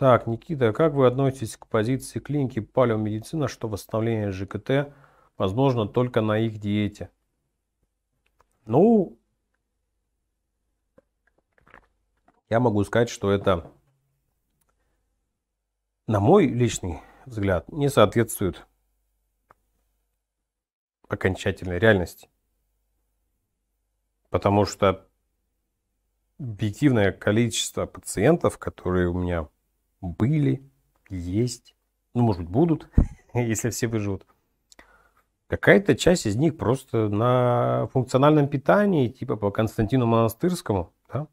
Так, Никита, как вы относитесь к позиции клиники палеомедицина, что восстановление ЖКТ возможно только на их диете? Ну, я могу сказать, что это, на мой личный взгляд, не соответствует окончательной реальности. Потому что объективное количество пациентов, которые у меня были, есть, ну, может быть, будут, если все выживут. Какая-то часть из них просто на функциональном питании, типа по Константину Монастырскому, да,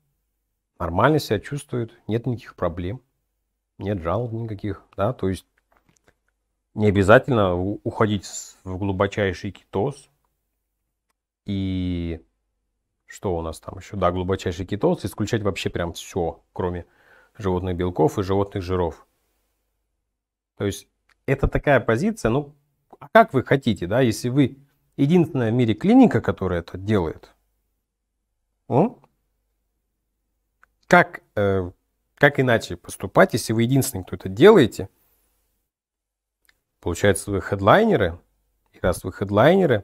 нормально себя чувствуют нет никаких проблем, нет жалоб никаких, да, то есть не обязательно уходить в глубочайший кетоз. И что у нас там еще? Да, глубочайший кетоз, исключать вообще прям все, кроме животных белков и животных жиров. То есть это такая позиция, ну, а как вы хотите, да, если вы единственная в мире клиника, которая это делает, ну, как, э, как иначе поступать, если вы единственный, кто это делаете? Получается, вы хедлайнеры, и раз вы хедлайнеры,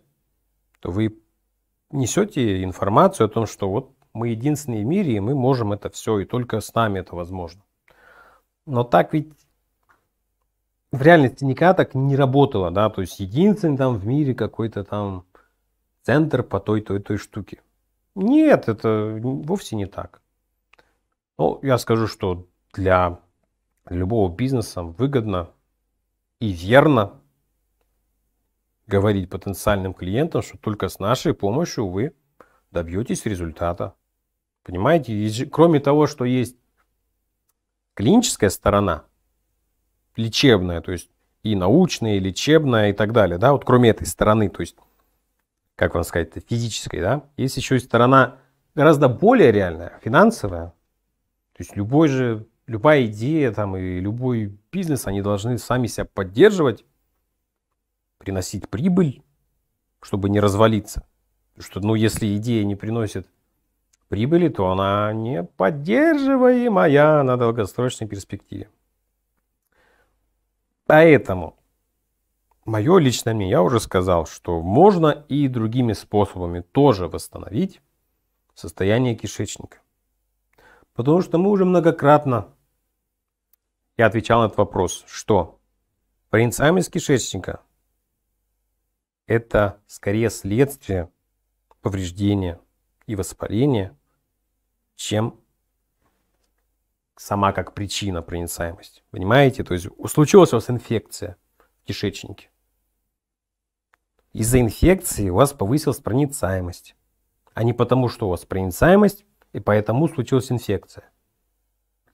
то вы несете информацию о том, что вот мы единственные в мире, и мы можем это все, и только с нами это возможно. Но так ведь в реальности никогда так не работало, да, то есть единственный там в мире какой-то там центр по той-той той штуке. Нет, это вовсе не так. Ну, я скажу, что для любого бизнеса выгодно и верно говорить потенциальным клиентам, что только с нашей помощью вы добьетесь результата. Понимаете? Кроме того, что есть клиническая сторона, лечебная, то есть и научная, и лечебная, и так далее, да, вот кроме этой стороны, то есть, как вам сказать, физической, да, есть еще и сторона гораздо более реальная, финансовая, то есть любой же, любая идея там и любой бизнес, они должны сами себя поддерживать, приносить прибыль, чтобы не развалиться. Потому что, ну, если идея не приносит прибыли, то она не поддерживаемая на долгосрочной перспективе. Поэтому мое личное мнение, я уже сказал, что можно и другими способами тоже восстановить состояние кишечника. Потому что мы уже многократно, я отвечал на этот вопрос, что проницаемость кишечника – это скорее следствие повреждения и воспаление, чем сама как причина проницаемость. Понимаете? То есть случилась у вас инфекция в кишечнике. Из-за инфекции у вас повысилась проницаемость, а не потому, что у вас проницаемость, и поэтому случилась инфекция.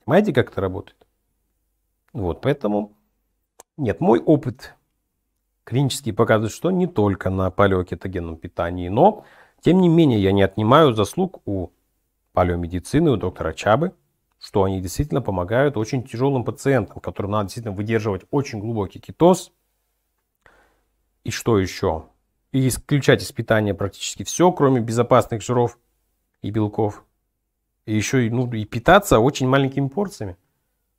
Понимаете, как это работает? Вот, поэтому... Нет, мой опыт клинический показывает, что не только на палеокетогенном питании, но тем не менее, я не отнимаю заслуг у палеомедицины, у доктора Чабы, что они действительно помогают очень тяжелым пациентам, которым надо действительно выдерживать очень глубокий кетоз. И что еще? И исключать из питания практически все, кроме безопасных жиров и белков. И еще и, ну, и питаться очень маленькими порциями.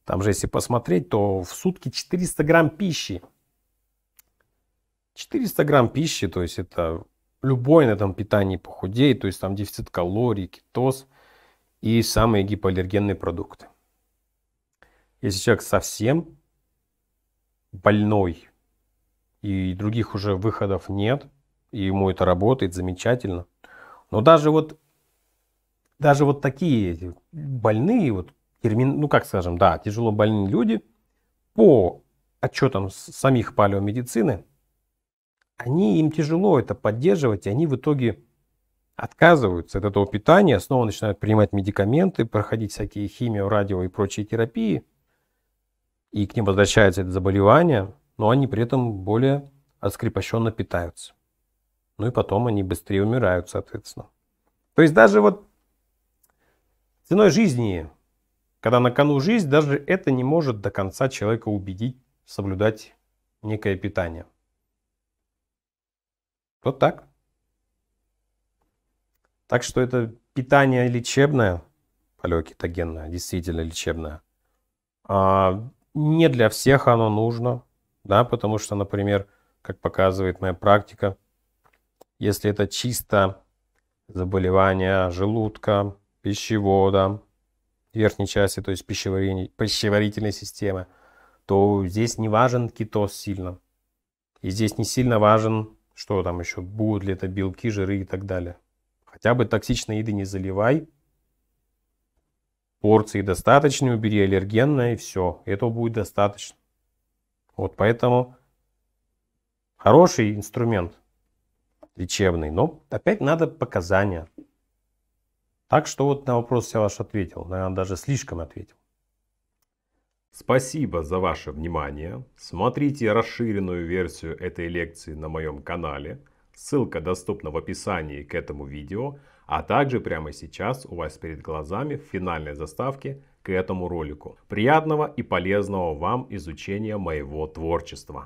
Там же, если посмотреть, то в сутки 400 грамм пищи. 400 грамм пищи, то есть это любой на этом питании похудеет, то есть там дефицит калорий, кетоз и самые гипоаллергенные продукты. Если человек совсем больной и других уже выходов нет, и ему это работает замечательно, но даже вот даже вот такие больные, вот, термин, ну как скажем, да, тяжело больные люди, по отчетам самих палеомедицины, они, им тяжело это поддерживать, и они в итоге отказываются от этого питания, снова начинают принимать медикаменты, проходить всякие химио, радио и прочие терапии, и к ним возвращается это заболевание, но они при этом более раскрепощенно питаются. Ну и потом они быстрее умирают, соответственно. То есть даже вот ценой жизни, когда на кону жизнь, даже это не может до конца человека убедить соблюдать некое питание. Вот так. Так что это питание лечебное, палеокетогенное, действительно лечебное. А не для всех оно нужно, да, потому что, например, как показывает моя практика, если это чисто заболевание желудка, пищевода, верхней части, то есть пищеварительной системы, то здесь не важен кетоз сильно. И здесь не сильно важен что там еще, будут ли это белки, жиры и так далее. Хотя бы токсичной еды не заливай, порции достаточно, убери аллергенное и все, этого будет достаточно. Вот поэтому хороший инструмент лечебный, но опять надо показания. Так что вот на вопрос я ваш ответил, наверное, даже слишком ответил. Спасибо за ваше внимание. Смотрите расширенную версию этой лекции на моем канале. Ссылка доступна в описании к этому видео, а также прямо сейчас у вас перед глазами в финальной заставке к этому ролику. Приятного и полезного вам изучения моего творчества.